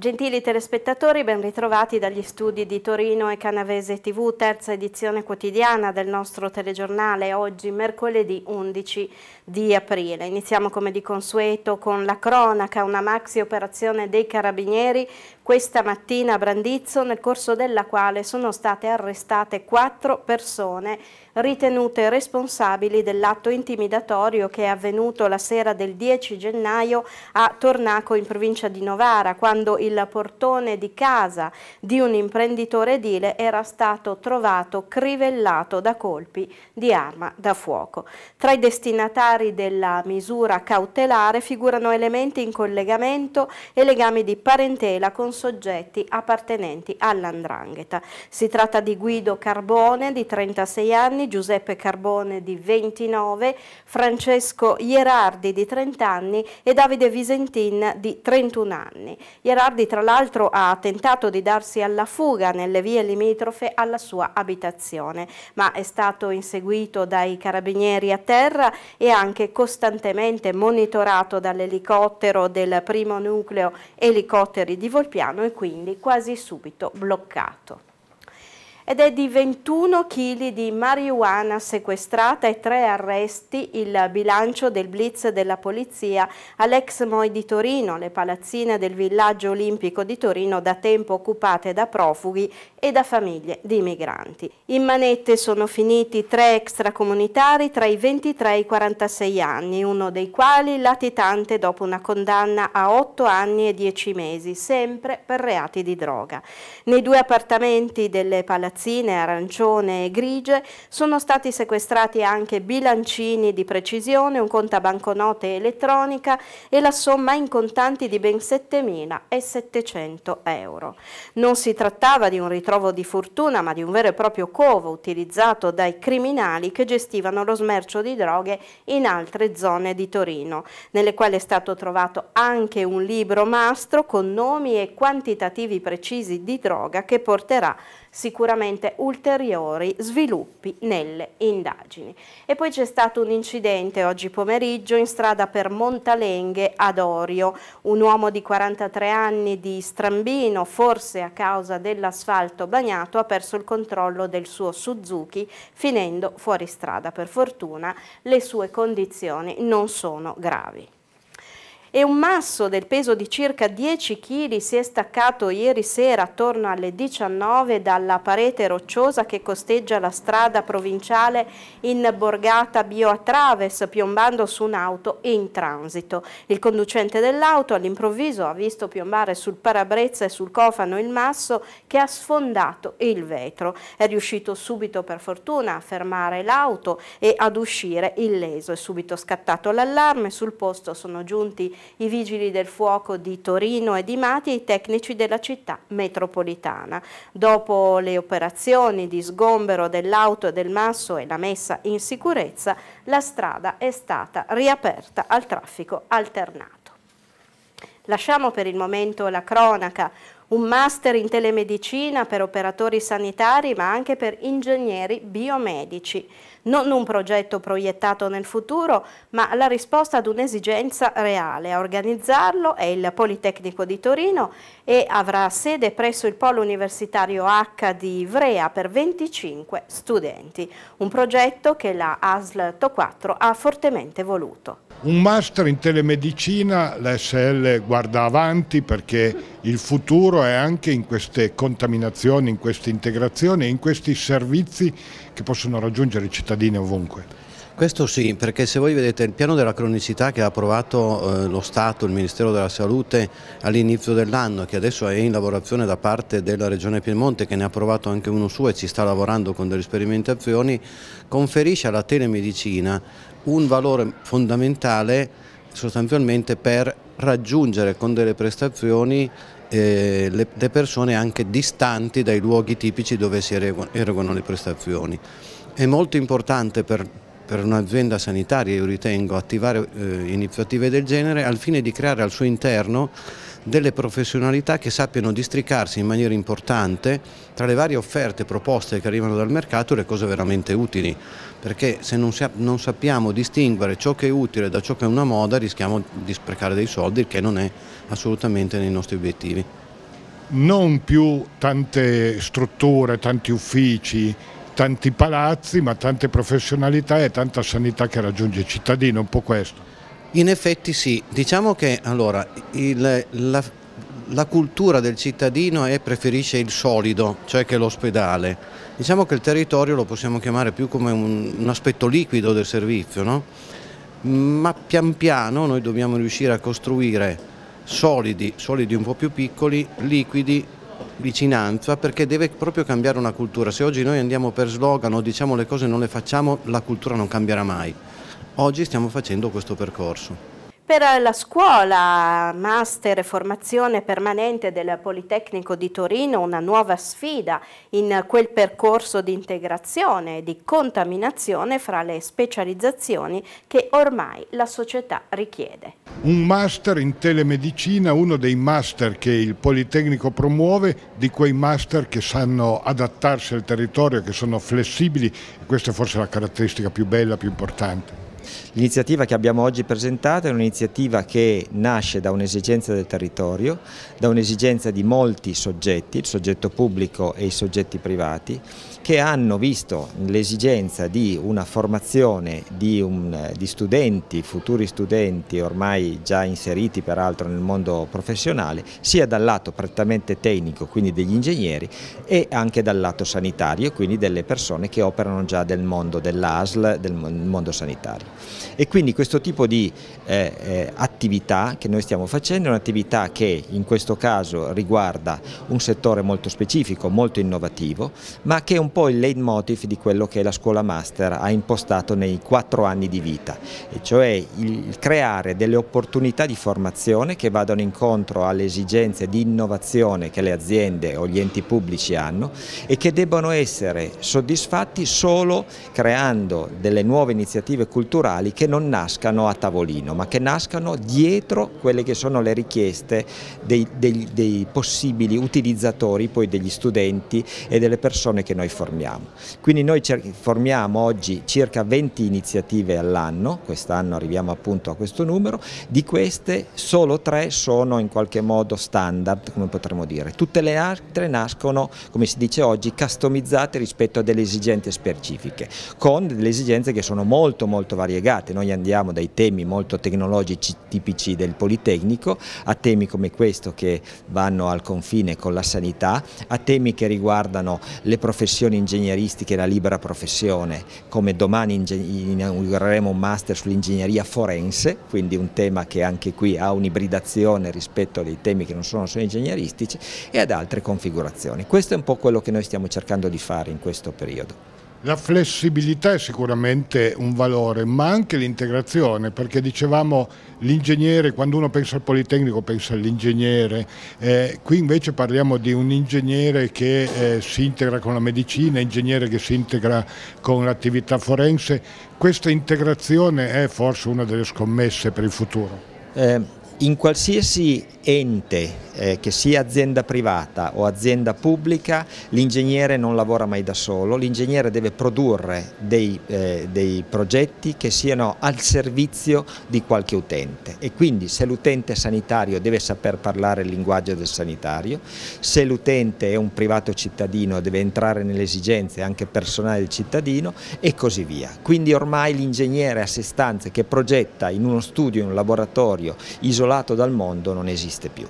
Gentili telespettatori, ben ritrovati dagli studi di Torino e Canavese TV, terza edizione quotidiana del nostro telegiornale, oggi mercoledì 11 di aprile. Iniziamo come di consueto con la cronaca, una maxi operazione dei carabinieri questa mattina a Brandizzo, nel corso della quale sono state arrestate quattro persone ritenute responsabili dell'atto intimidatorio che è avvenuto la sera del 10 gennaio a Tornaco in provincia di Novara, quando il il portone di casa di un imprenditore edile era stato trovato crivellato da colpi di arma da fuoco. Tra i destinatari della misura cautelare figurano elementi in collegamento e legami di parentela con soggetti appartenenti all'andrangheta. Si tratta di Guido Carbone di 36 anni, Giuseppe Carbone di 29, Francesco Ierardi di 30 anni e Davide Visentin di 31 anni. Ierardi Leonardi tra l'altro ha tentato di darsi alla fuga nelle vie limitrofe alla sua abitazione, ma è stato inseguito dai carabinieri a terra e anche costantemente monitorato dall'elicottero del primo nucleo elicotteri di Volpiano e quindi quasi subito bloccato ed è di 21 kg di marijuana sequestrata e tre arresti il bilancio del blitz della polizia all'ex Moi di Torino, le palazzine del villaggio olimpico di Torino da tempo occupate da profughi e da famiglie di migranti. In manette sono finiti tre extracomunitari tra i 23 e i 46 anni, uno dei quali latitante dopo una condanna a 8 anni e 10 mesi, sempre per reati di droga. Nei due appartamenti delle palazzine ragazzine arancione e grigie, sono stati sequestrati anche bilancini di precisione, un contabanconote elettronica e la somma in contanti di ben 7.700 euro. Non si trattava di un ritrovo di fortuna, ma di un vero e proprio covo utilizzato dai criminali che gestivano lo smercio di droghe in altre zone di Torino, nelle quali è stato trovato anche un libro mastro con nomi e quantitativi precisi di droga che porterà sicuramente ulteriori sviluppi nelle indagini. E poi c'è stato un incidente oggi pomeriggio in strada per Montalenghe ad Orio. Un uomo di 43 anni di Strambino, forse a causa dell'asfalto bagnato, ha perso il controllo del suo Suzuki finendo fuori strada. Per fortuna le sue condizioni non sono gravi e un masso del peso di circa 10 kg si è staccato ieri sera attorno alle 19 dalla parete rocciosa che costeggia la strada provinciale in Borgata Bioatraves piombando su un'auto in transito. Il conducente dell'auto all'improvviso ha visto piombare sul parabrezza e sul cofano il masso che ha sfondato il vetro. È riuscito subito per fortuna a fermare l'auto e ad uscire illeso. È subito scattato l'allarme, sul posto sono giunti i vigili del fuoco di Torino e di Mati e i tecnici della città metropolitana. Dopo le operazioni di sgombero dell'auto e del masso e la messa in sicurezza, la strada è stata riaperta al traffico alternato. Lasciamo per il momento la cronaca un master in telemedicina per operatori sanitari ma anche per ingegneri biomedici. Non un progetto proiettato nel futuro, ma la risposta ad un'esigenza reale. A organizzarlo è il Politecnico di Torino e avrà sede presso il Polo Universitario H di Ivrea per 25 studenti. Un progetto che la ASL To4 ha fortemente voluto. Un master in telemedicina, l'ASL guarda avanti perché il futuro è anche in queste contaminazioni, in queste integrazioni, in questi servizi che possono raggiungere i cittadini ovunque. Questo sì, perché se voi vedete il piano della cronicità che ha approvato eh, lo Stato, il Ministero della Salute all'inizio dell'anno, che adesso è in lavorazione da parte della Regione Piemonte, che ne ha approvato anche uno suo e ci sta lavorando con delle sperimentazioni, conferisce alla telemedicina un valore fondamentale sostanzialmente per raggiungere con delle prestazioni eh, le, le, persone anche distanti dai luoghi tipici dove si erogano le prestazioni. È molto importante per, per un'azienda sanitaria, io ritengo, attivare eh, iniziative del genere al fine di creare al suo interno delle professionalità che sappiano districarsi in maniera importante tra le varie offerte e proposte che arrivano dal mercato e le cose veramente utili, perché se non, sa non, sappiamo distinguere ciò che è utile da ciò che è una moda rischiamo di sprecare dei soldi, il che non è assolutamente nei nostri obiettivi. Non più tante strutture, tanti uffici, tanti palazzi, ma tante professionalità e tanta sanità che raggiunge il cittadino, un po' questo. In effetti sì, diciamo che allora, il, la, la, cultura del cittadino è, preferisce il solido, cioè che l'ospedale. Diciamo che il territorio lo possiamo chiamare più come un, un aspetto liquido del servizio, no? ma pian piano noi dobbiamo riuscire a costruire solidi, solidi un po' più piccoli, liquidi vicinanza perché deve proprio cambiare una cultura. Se oggi noi andiamo per slogan o diciamo le cose non le facciamo, la cultura non cambierà mai. Oggi stiamo facendo questo percorso per la scuola master e formazione permanente del Politecnico di Torino una nuova sfida in quel percorso di integrazione e di contaminazione fra le specializzazioni che ormai la società richiede. Un master in telemedicina, uno dei master che il Politecnico promuove, di quei master che sanno adattarsi al territorio, che sono flessibili, questa è forse la caratteristica più bella, più importante. L'iniziativa che abbiamo oggi presentato è un'iniziativa che nasce da un'esigenza del territorio, da un'esigenza di molti soggetti, il soggetto pubblico e i soggetti privati, che hanno visto l'esigenza di una formazione di, un, di studenti, futuri studenti ormai già inseriti peraltro nel mondo professionale, sia dal lato prettamente tecnico, quindi degli ingegneri, e anche dal lato sanitario, quindi delle persone che operano già nel mondo dell'ASL, del mondo sanitario. E quindi questo tipo di eh, eh, attività che noi stiamo facendo è un'attività che in questo caso riguarda un settore molto specifico, molto innovativo, ma che è un po' il leitmotiv di quello che la scuola master ha impostato nei quattro anni di vita, e cioè il creare delle opportunità di formazione che vadano incontro alle esigenze di innovazione che le aziende o gli enti pubblici hanno e che debbano essere soddisfatti solo creando delle nuove iniziative culturali strutturali che non nascano a tavolino, ma che nascano dietro quelle che sono le richieste dei, dei, dei possibili utilizzatori, poi degli studenti e delle persone che noi formiamo. Quindi noi formiamo oggi circa 20 iniziative all'anno, quest'anno arriviamo appunto a questo numero, di queste solo tre sono in qualche modo standard, come potremmo dire. Tutte le altre nascono, come si dice oggi, customizzate rispetto a delle esigenze specifiche, con delle esigenze che sono molto molto variate variegate, noi andiamo dai temi molto tecnologici tipici del Politecnico a temi come questo che vanno al confine con la sanità, a temi che riguardano le professioni ingegneristiche e la libera professione, come domani inaugureremo un master sull'ingegneria forense, quindi un tema che anche qui ha un'ibridazione rispetto ai temi che non sono solo ingegneristici e ad altre configurazioni. Questo è un po' quello che noi stiamo cercando di fare in questo periodo. La flessibilità è sicuramente un valore, ma anche l'integrazione, perché dicevamo l'ingegnere, quando uno pensa al Politecnico pensa all'ingegnere, eh, qui invece parliamo di un ingegnere che eh, si integra con la medicina, ingegnere che si integra con l'attività forense, questa integrazione è forse una delle scommesse per il futuro. Eh in qualsiasi ente, eh, che sia azienda privata o azienda pubblica, l'ingegnere non lavora mai da solo, l'ingegnere deve produrre dei, eh, dei, progetti che siano al servizio di qualche utente e quindi se l'utente è sanitario deve saper parlare il linguaggio del sanitario, se l'utente è un privato cittadino deve entrare nelle esigenze anche personali del cittadino e così via. Quindi ormai l'ingegnere a sé stanze che progetta in uno studio, in un laboratorio isolato isolato dal mondo non esiste più.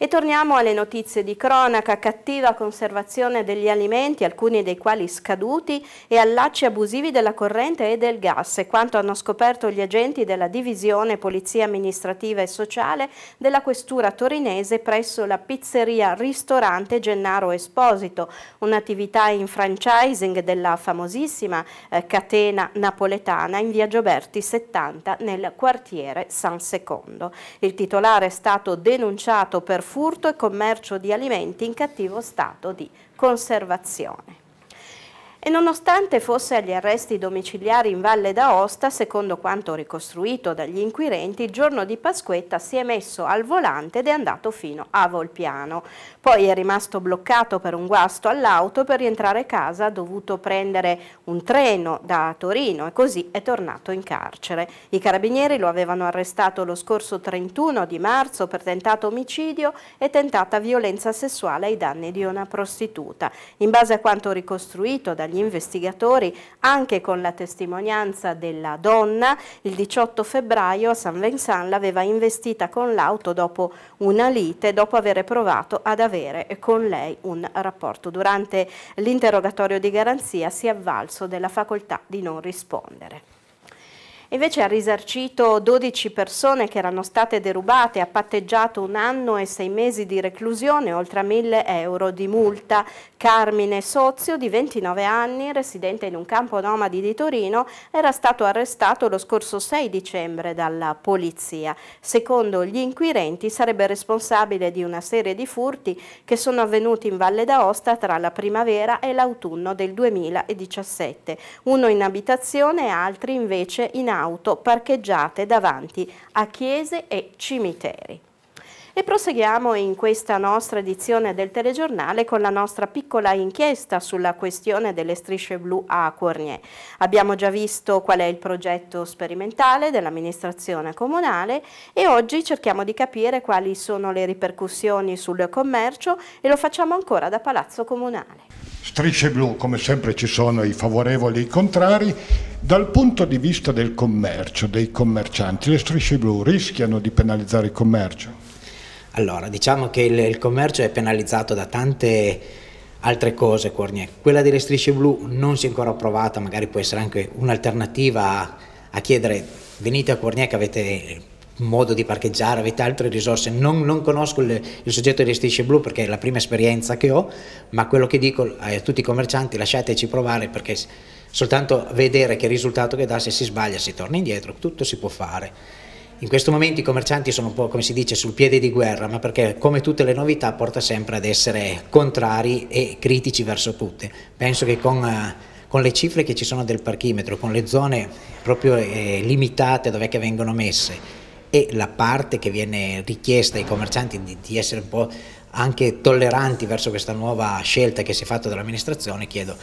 E torniamo alle notizie di cronaca, cattiva conservazione degli alimenti, alcuni dei quali scaduti, e allacci abusivi della corrente e del gas, è quanto hanno scoperto gli agenti della divisione Polizia Amministrativa e Sociale della Questura Torinese presso la pizzeria Ristorante Gennaro Esposito, un'attività in franchising della famosissima eh, catena napoletana in via Gioberti 70 nel quartiere San Secondo. Il titolare è stato denunciato per furto e commercio di alimenti in cattivo stato di conservazione e nonostante fosse agli arresti domiciliari in Valle d'Aosta, secondo quanto ricostruito dagli inquirenti, il giorno di Pasquetta si è messo al volante ed è andato fino a Volpiano. Poi è rimasto bloccato per un guasto all'auto per rientrare a casa ha dovuto prendere un treno da Torino e così è tornato in carcere. I carabinieri lo avevano arrestato lo scorso 31 di marzo per tentato omicidio e tentata violenza sessuale ai danni di una prostituta. In base a quanto ricostruito dagli dagli investigatori anche con la testimonianza della donna. Il 18 febbraio a San Vincent l'aveva investita con l'auto dopo una lite, dopo aver provato ad avere con lei un rapporto. Durante l'interrogatorio di garanzia si è avvalso della facoltà di non rispondere invece ha risarcito 12 persone che erano state derubate, ha patteggiato un anno e sei mesi di reclusione, oltre a 1000 euro di multa. Carmine Sozio, di 29 anni, residente in un campo nomadi di Torino, era stato arrestato lo scorso 6 dicembre dalla polizia. Secondo gli inquirenti sarebbe responsabile di una serie di furti che sono avvenuti in Valle d'Aosta tra la primavera e l'autunno del 2017, uno in abitazione e altri invece in abitazione auto parcheggiate davanti a chiese e cimiteri. E proseguiamo in questa nostra edizione del telegiornale con la nostra piccola inchiesta sulla questione delle strisce blu a Cornier. Abbiamo già visto qual è il progetto sperimentale dell'amministrazione comunale e oggi cerchiamo di capire quali sono le ripercussioni sul commercio e lo facciamo ancora da Palazzo Comunale. Strisce blu, come sempre ci sono i favorevoli e i contrari, dal punto di vista del commercio, dei commercianti, le strisce blu rischiano di penalizzare il commercio? Allora, diciamo che il, il commercio è penalizzato da tante altre cose, Cornier. Quella delle strisce blu non si è ancora approvata, magari può essere anche un'alternativa a, a, chiedere venite a Cornier che avete modo di parcheggiare, avete altre risorse. Non, non conosco il, il, soggetto delle strisce blu perché è la prima esperienza che ho, ma quello che dico eh, a tutti i commercianti lasciateci provare perché soltanto vedere che risultato che dà se si sbaglia si torna indietro, tutto si può fare. In questo momento i commercianti sono un po' come si dice sul piede di guerra, ma perché come tutte le novità porta sempre ad essere contrari e critici verso tutte. Penso che con, eh, con le cifre che ci sono del parchimetro, con le zone proprio eh, limitate dove vengono messe e la parte che viene richiesta ai commercianti di, di essere un po' anche tolleranti verso questa nuova scelta che si è fatta dall'amministrazione, chiedo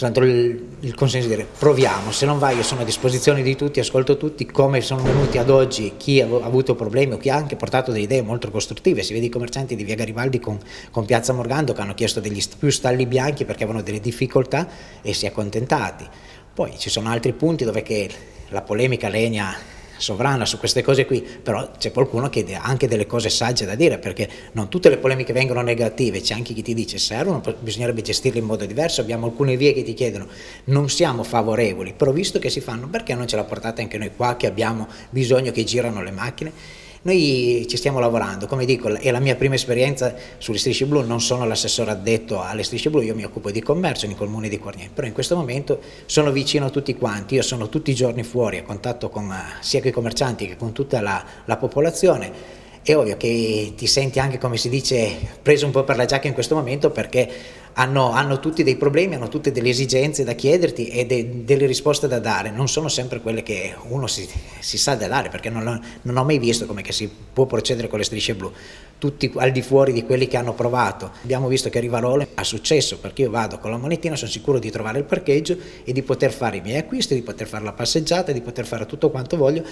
soltanto il, il consenso di dire proviamo, se non va io sono a disposizione di tutti, ascolto tutti, come sono venuti ad oggi chi ha avuto problemi o chi ha anche portato delle idee molto costruttive, si vede i commercianti di Via Garibaldi con, con Piazza Morgando che hanno chiesto degli, più stalli bianchi perché avevano delle difficoltà e si è accontentati. Poi ci sono altri punti dove la polemica legna sovrana su queste cose qui, però c'è qualcuno che ha anche delle cose sagge da dire, perché non tutte le polemiche vengono negative, c'è anche chi ti dice servono, bisognerebbe gestirle in modo diverso, abbiamo alcune vie che ti chiedono, non siamo favorevoli, però visto che si fanno, perché non ce la portate anche noi qua che abbiamo bisogno che girano le macchine? Noi ci stiamo lavorando, come dico, è la mia prima esperienza sulle strisce blu, non sono l'assessore addetto alle strisce blu, io mi occupo di commercio nel comune di Cornier, però in questo momento sono vicino a tutti quanti, io sono tutti i giorni fuori a contatto con, eh, sia con i commercianti che con tutta la, la popolazione è ovvio che ti senti anche, come si dice, preso un po' per la giacca in questo momento perché hanno, hanno, tutti dei problemi, hanno tutte delle esigenze da chiederti e de, delle risposte da dare, non sono sempre quelle che uno si, si sa da dare, perché non, non ho mai visto come si può procedere con le strisce blu, tutti al di fuori di quelli che hanno provato. Abbiamo visto che Rivarolo ha successo, perché io vado con la monetina, sono sicuro di trovare il parcheggio e di poter fare i miei acquisti, di poter fare la passeggiata, di poter fare tutto quanto voglio,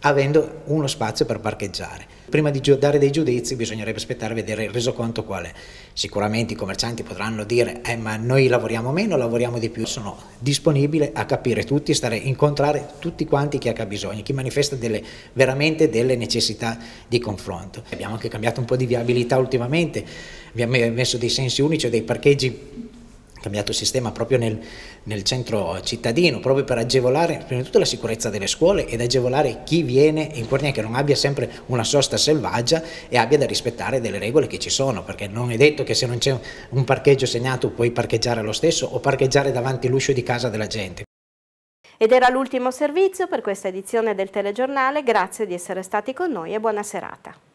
avendo uno spazio per parcheggiare. Prima di dare dei giudizi bisognerebbe aspettare a vedere il resoconto qual è. Sicuramente i commercianti potranno dire eh, ma noi lavoriamo meno, lavoriamo di più, sono disponibile a capire tutti, stare a incontrare tutti quanti chi ha bisogno, chi manifesta delle, veramente delle necessità di confronto. Abbiamo anche cambiato un po' di viabilità ultimamente, abbiamo messo dei sensi unici, dei parcheggi cambiato sistema proprio nel, nel, centro cittadino, proprio per agevolare prima di tutto la sicurezza delle scuole ed agevolare chi viene in Quarnia che non abbia sempre una sosta selvaggia e abbia da rispettare delle regole che ci sono, perché non è detto che se non c'è un parcheggio segnato puoi parcheggiare lo stesso o parcheggiare davanti all'uscio di casa della gente. Ed era l'ultimo servizio per questa edizione del telegiornale, grazie di essere stati con noi e buona serata.